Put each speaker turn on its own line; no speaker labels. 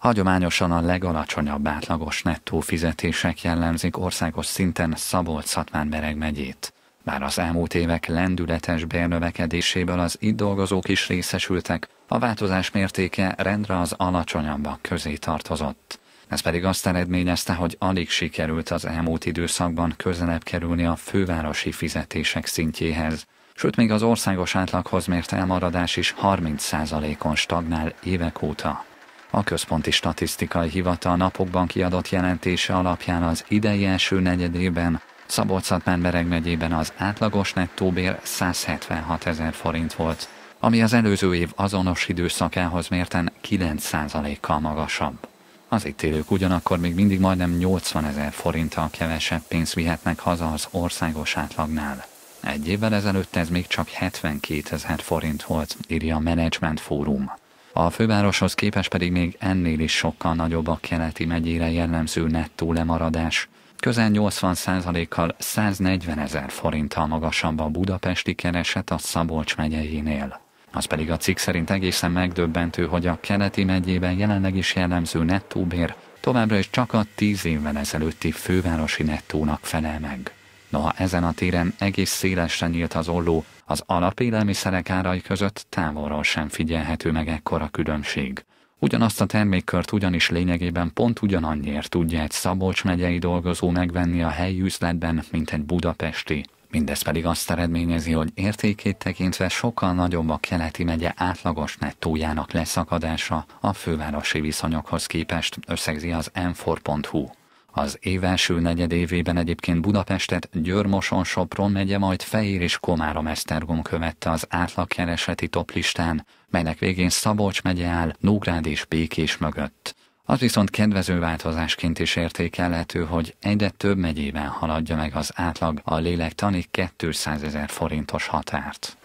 Hagyományosan a legalacsonyabb átlagos nettó fizetések jellemzik országos szinten szabolcs szatmán bereg megyét. Bár az elmúlt évek lendületes bérnövekedéséből az itt dolgozók is részesültek, a változás mértéke rendre az alacsonyabbak közé tartozott. Ez pedig azt eredményezte, hogy alig sikerült az elmúlt időszakban közelebb kerülni a fővárosi fizetések szintjéhez. Sőt, még az országos átlaghoz mért elmaradás is 30%-on stagnál évek óta. A Központi Statisztikai Hivatal napokban kiadott jelentése alapján az idei első negyedében szabolcs bereg megyében az átlagos nettóbér 176 ezer forint volt, ami az előző év azonos időszakához mérten 9%-kal magasabb. Az itt élők ugyanakkor még mindig majdnem 80 ezer forinttal kevesebb pénzt vihetnek haza az országos átlagnál. Egy évvel ezelőtt ez még csak 72 ezer forint volt, írja a Management Fórum. A fővároshoz képest pedig még ennél is sokkal nagyobb a keleti megyére jellemző nettó lemaradás. Közel 80%-kal 140 ezer forinttal magasabb a budapesti kereset a Szabolcs megyeinél. Az pedig a cikk szerint egészen megdöbbentő, hogy a keleti megyében jelenleg is jellemző nettóbér továbbra is csak a 10 évvel ezelőtti fővárosi nettónak felel meg. Noha ezen a téren egész szélesre nyílt az olló, az alapélelmiszerek árai között távolról sem figyelhető meg ekkora különbség. Ugyanazt a termékkört ugyanis lényegében pont ugyanannyiért tudja egy Szabolcs megyei dolgozó megvenni a helyi üzletben, mint egy budapesti. Mindez pedig azt eredményezi, hogy értékét tekintve sokkal nagyobb a keleti megye átlagos nettójának leszakadása a fővárosi viszonyokhoz képest, összegzi az m4.hu. Az év első negyedévében egyébként Budapestet Győrmoson Sopron megye, majd Fehér és Komárom Esztergom követte az átlagkereseti toplistán, melynek végén Szabolcs megye áll Nógrád és Békés mögött. Az viszont kedvező változásként is értékelhető, hogy egyre több megyében haladja meg az átlag a lélektani 200 ezer forintos határt.